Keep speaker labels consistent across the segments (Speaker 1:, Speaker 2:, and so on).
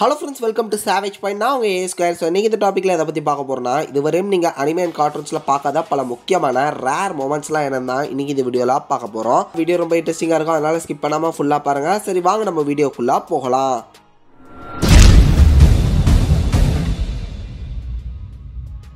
Speaker 1: hello friends welcome to savage point நான் உங்கள் ace care so நீங்கள் இந்த டாப்பிக்கில் இதை பற்றி பார்க்க இது இதுவரையும் நீங்கள் அனிமே அண்ட் கார்ட்டூன்ஸில் பார்க்காத பல முக்கியமான ரேர் மூமெண்ட்ஸ்லாம் என்னென்னா இன்றைக்கி இந்த வீடியோலாம் பார்க்க போகிறோம் வீடியோ ரொம்ப இன்ட்ரெஸ்டிங்காக இருக்கும் அதனால் ஸ்கிப் பண்ணாமல் ஃபுல்லாக பாருங்கள் சரி வாங்க நம்ம வீடியோக்குள்ளே போகலாம்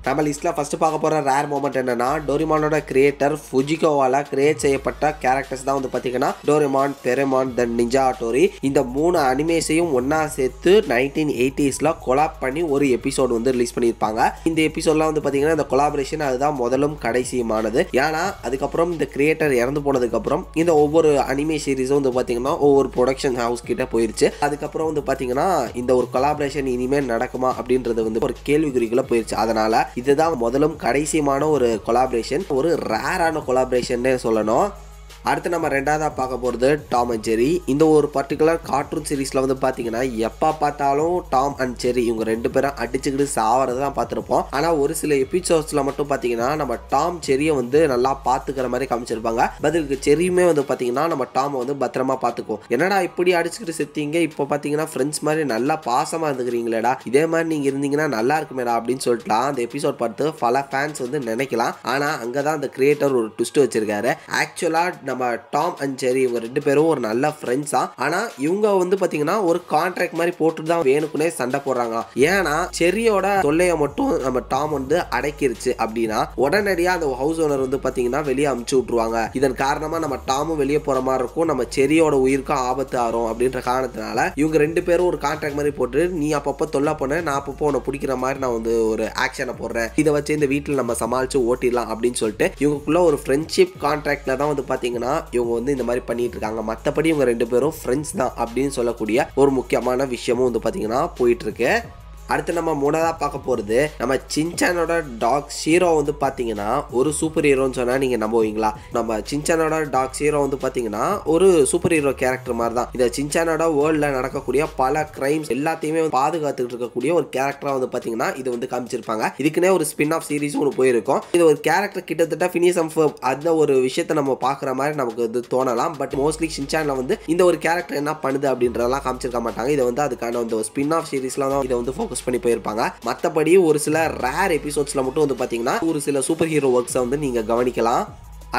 Speaker 1: நம்ம லிஸ்ட்டில் ஃபஸ்ட்டு பார்க்க போகிற ரேர் மூமெண்ட் என்னென்னா டோரிமானோட கிரியேட்டர் ஃபுஜிகோவால் கிரியேட் செய்யப்பட்ட கேரக்டர்ஸ் தான் வந்து பார்த்தீங்கன்னா டோரிமான் பெருமான் தன் நிஞ்சா டோரி இந்த மூணு அனிமேஸையும் ஒன்றா சேர்த்து நைன்டீன் எயிட்டிஸில் கொலாப் பண்ணி ஒரு எபிசோடு வந்து ரிலீஸ் பண்ணியிருப்பாங்க இந்த எபிசோட்லாம் வந்து பார்த்தீங்கன்னா இந்த கொலாபரேஷன் அதுதான் முதலும் கடைசியுமானது ஏன்னா அதுக்கப்புறம் இந்த கிரியேட்டர் இறந்து போனதுக்கப்புறம் இந்த ஒவ்வொரு அனிமே சீரீஸும் வந்து பார்த்தீங்கன்னா ஒவ்வொரு ப்ரொடக்ஷன் ஹவுஸ் கிட்ட போயிருச்சு அதுக்கப்புறம் வந்து பார்த்தீங்கன்னா இந்த ஒரு கொலாபரேஷன் இனிமேல் நடக்குமா அப்படின்றது வந்து ஒரு கேள்விக்குறிக்குள்ளே போயிருச்சு அதனால் இதுதான் முதலும் கடைசியமான ஒரு கொலாபரேஷன் ஒரு ரேரான கொலாபரேஷன் சொல்லணும் அடுத்து நம்ம ரெண்டாவதாக பார்க்க போகிறது டாம் அண்ட் செரி இந்த ஒரு பர்டிகுலர் கார்ட்டூன் சீரீஸில் வந்து பார்த்தீங்கன்னா எப்போ பார்த்தாலும் டாம் அண்ட் செரி இவங்க ரெண்டு பேரும் அடிச்சுக்கிட்டு சாவரது தான் பார்த்துருப்போம் ஆனால் ஒரு சில எபிசோட்ஸில் மட்டும் பார்த்தீங்கன்னா நம்ம டாம் செரியை வந்து நல்லா பார்த்துக்கிற மாதிரி காமிச்சிருப்பாங்க பதிலுக்கு செரியுமே வந்து பார்த்தீங்கன்னா நம்ம டாமை வந்து பத்திரமா பார்த்துக்குவோம் என்னடா இப்படி அடிச்சுக்கிட்டு செத்தீங்க இப்போ பார்த்தீங்கன்னா ஃப்ரெண்ட்ஸ் மாதிரி நல்லா பாசமாக இருந்துக்கிறீங்களேடா இதே மாதிரி நீங்கள் இருந்தீங்கன்னா நல்லா இருக்குமேடா அப்படின்னு சொல்லிட்டு அந்த எபிசோட் பார்த்து பல ஃபேன்ஸ் வந்து நினைக்கலாம் ஆனால் அங்கே தான் அந்த கிரியேட்டர் ஒரு ட்விஸ்ட் வச்சிருக்காரு ஆக்சுவலாக நம்ம டாம் அண்ட் ஜெரி இவங்க ரெண்டு பேரும் ஒரு நல்ல ஃப்ரெண்ட்ஸ் தான் ஆனால் இவங்க வந்து பார்த்தீங்கன்னா ஒரு கான்ட்ராக்ட் மாதிரி போட்டு தான் வேணுக்குனே சண்டை போடுறாங்களா ஏன்னா செரியோட தொல்லையை மட்டும் நம்ம டாம் வந்து அடைக்கிருச்சு அப்படின்னா உடனடியாக அந்த ஹவுஸ் ஓனர் வந்து பார்த்தீங்கன்னா வெளியே அமுச்சு விட்ருவாங்க இதன் காரணமாக நம்ம டாமும் வெளியே போகிற மாதிரி இருக்கும் நம்ம செரியோட உயிருக்கும் ஆபத்து ஆறும் அப்படின்ற காரணத்தினால இவங்க ரெண்டு பேரும் ஒரு கான்ட்ராக்ட் மாதிரி போட்டு நீ அப்பப்போ தொல்லை பண்ண நான் அப்பப்போ உன்னை பிடிக்கிற மாதிரி நான் வந்து ஒரு ஆக்ஷனை போடுறேன் இதை வச்சு இந்த வீட்டில் நம்ம சமாளித்து ஓட்டிடலாம் அப்படின்னு சொல்லிட்டு இவங்களுக்குள்ள ஒரு ஃப்ரெண்ட்ஷிப் கான்ட்ராக்டில் தான் வந்து பார்த்தீங்கன்னா பார்த்தீங்கன்னா இவங்க வந்து இந்த மாதிரி பண்ணிட்டு இருக்காங்க மற்றபடி இவங்க ரெண்டு பேரும் ஃப்ரெண்ட்ஸ் தான் அப்படின்னு சொல்லக்கூடிய ஒரு முக்கியமான விஷயமும் வந்து பார்த்தீங்கன்னா போயிட்டு இருக்கு அடுத்து நம்ம மூணாவதாக பார்க்க போகிறது நம்ம சின்சானோட டாக் ஹீரோ வந்து பார்த்தீங்கன்னா ஒரு சூப்பர் ஹீரோன்னு சொன்னால் நீங்கள் நம்புவீங்களா நம்ம சின்சானோட டாக் ஹீரோ வந்து பார்த்தீங்கன்னா ஒரு சூப்பர் ஹீரோ கேரக்டர் மாதிரி தான் இந்த சின்சானோட வேர்ல்டில் நடக்கக்கூடிய பல கிரைம்ஸ் எல்லாத்தையுமே பாதுகாத்துட்டு இருக்கக்கூடிய ஒரு கேரக்டராக வந்து பார்த்தீங்கன்னா இது வந்து காமிச்சிருப்பாங்க இதுக்குன்னே ஒரு ஸ்பின் ஆஃப் சீரிஸ் ஒன்று போயிருக்கும் இது ஒரு கேரக்டர் கிட்டத்தட்ட ஃபினிஷ் அம்ஃப் அந்த ஒரு விஷயத்தை நம்ம பார்க்குற மாதிரி நமக்கு இது தோணலாம் பட் மோஸ்ட்லி சின்சானில் வந்து இந்த ஒரு கேரக்டர் என்ன பண்ணுது அப்படின்றதெல்லாம் காமிச்சிருக்க மாட்டாங்க இதை வந்து அதுக்கான அந்த ஸ்பின் ஆஃப் சீரீஸ்லாம் தான் இதை வந்து ஃபோக்கஸ் பண்ணி போயிருப்பாங்க மற்றபடி ஒரு சில ரேர் எபிசோட்ஸில் மட்டும் வந்து பார்த்தீங்கன்னா ஒரு சில சூப்பர் ஹீரோ ஒர்க்ஸை வந்து நீங்கள் கவனிக்கலாம்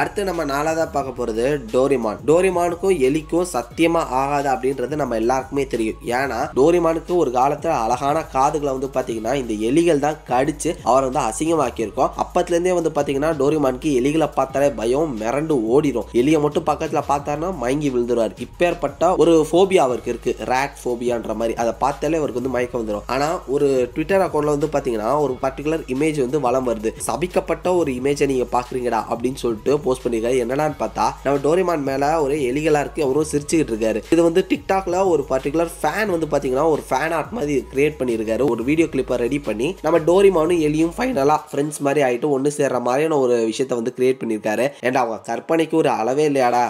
Speaker 1: அடுத்து நம்ம நாலாவதாக பார்க்க போகிறது டோரிமான் டோரிமானுக்கும் எலிக்கும் சத்தியமாக ஆகாது அப்படின்றது நம்ம எல்லாருக்குமே தெரியும் ஏன்னா டோரிமானுக்கு ஒரு காலத்தில் அழகான காதுகளை வந்து பார்த்தீங்கன்னா இந்த எலிகள் தான் கடிச்சு அவரை வந்து அசிங்கமாக்கியிருக்கோம் அப்பத்துலேருந்தே வந்து பார்த்தீங்கன்னா டோரிமானுக்கு எலிகளை பார்த்தாலே பயம் மிரண்டு ஓடிடும் எலியை மட்டும் பக்கத்தில் பார்த்தாருன்னா மயங்கி விழுந்துருவார் இப்பேற்பட்ட ஒரு ஃபோபியா அவருக்கு இருக்குது ரேக் ஃபோபியான்ற மாதிரி அதை பார்த்தாலே அவருக்கு வந்து மயக்கம் வந்துடும் ஆனால் ஒரு ட்விட்டர் அக்கௌண்ட்டில் வந்து பார்த்தீங்கன்னா ஒரு பர்டிகுலர் இமேஜ் வந்து வளம் வருது சபிக்கப்பட்ட ஒரு இமேஜை நீங்கள் பார்க்குறீங்கடா அப்படின்னு சொல்லிட்டு போஸ்ட் பண்ணியிருக்காரு என்னடான்னு பார்த்தா நம்ம டோரிமான் மேலே ஒரு எலிகளாக இருக்குது அவரும் சிரிச்சுக்கிட்டு இருக்காரு இது வந்து டிக்டாக்ல ஒரு பர்டிகுலர் ஃபேன் வந்து பார்த்தீங்கன்னா ஒரு ஃபேன் ஆர்ட் மாதிரி கிரியேட் பண்ணியிருக்காரு ஒரு வீடியோ கிளிப்பை ரெடி பண்ணி நம்ம டோரிமானும் எலியும் ஃபைனலாக ஃப்ரெண்ட்ஸ் மாதிரி ஆகிட்டு ஒன்று சேர்ற மாதிரியான ஒரு விஷயத்த வந்து கிரியேட் பண்ணியிருக்காரு அண்ட் அவங்க கற்பனைக்கு ஒரு அளவே இல்லையாடா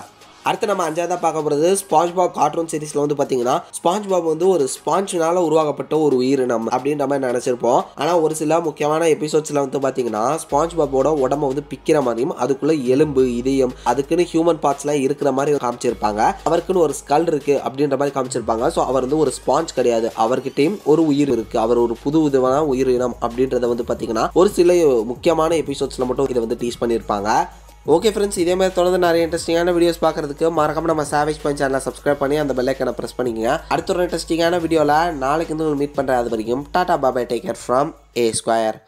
Speaker 1: அடுத்து நம்ம அஞ்சாவதாக பார்க்க போகிறது ஸ்பாஞ்ச் பாப் கார்ட்டூன் சீரிஸில் வந்து பார்த்தீங்கன்னா ஸ்பாஞ்ச் பாப் வந்து ஒரு ஸ்பாஞ்சினால் உருவாக்கப்பட்ட ஒரு உயிரினம் அப்படின்ற மாதிரி நினச்சிருப்போம் ஆனால் ஒரு சில முக்கியமான எபிசோட்ஸில் வந்து பார்த்தீங்கன்னா ஸ்பாஞ்ச் பாப்போட உடம்பை வந்து பிக்கிற மாதிரியும் அதுக்குள்ளே எலும்பு இதயம் அதுக்குன்னு ஹியூமன் பார்ட்ஸ்லாம் இருக்கிற மாதிரி காமிச்சிருப்பாங்க அவருக்குன்னு ஒரு ஸ்கல் இருக்குது அப்படின்ற மாதிரி காமிச்சிருப்பாங்க ஸோ அவர் வந்து ஒரு ஸ்பாஞ்ச் கிடையாது அவர்கிட்டையும் ஒரு உயிர் இருக்குது அவர் ஒரு புது விதமான உயிரினம் அப்படின்றத வந்து பார்த்தீங்கன்னா ஒரு சில முக்கியமான எபிசோட்ஸில் மட்டும் இதை வந்து டீஸ் பண்ணியிருப்பாங்க ஓகே ஃப்ரெண்ட்ஸ் இதே மாதிரி தொடர்ந்து நிறைய இன்ட்ரெஸ்டிங்கான வீடியோஸ் பார்க்குறதுக்கு மறக்காம நம்ம சாவேஜ் பாயிண்ட் சேனலை சப்ஸ்கிரைப் பண்ணி அந்த பெல்லைக்கனை ப்ரெஸ் பண்ணிக்கங்க அடுத்த ஒரு இன்ட்ரெஸ்டிங்கான வீடியோவில் நாளைக்கு வந்து மீட் பண்ணுற அது வரைக்கும் tata bye bye take care from A square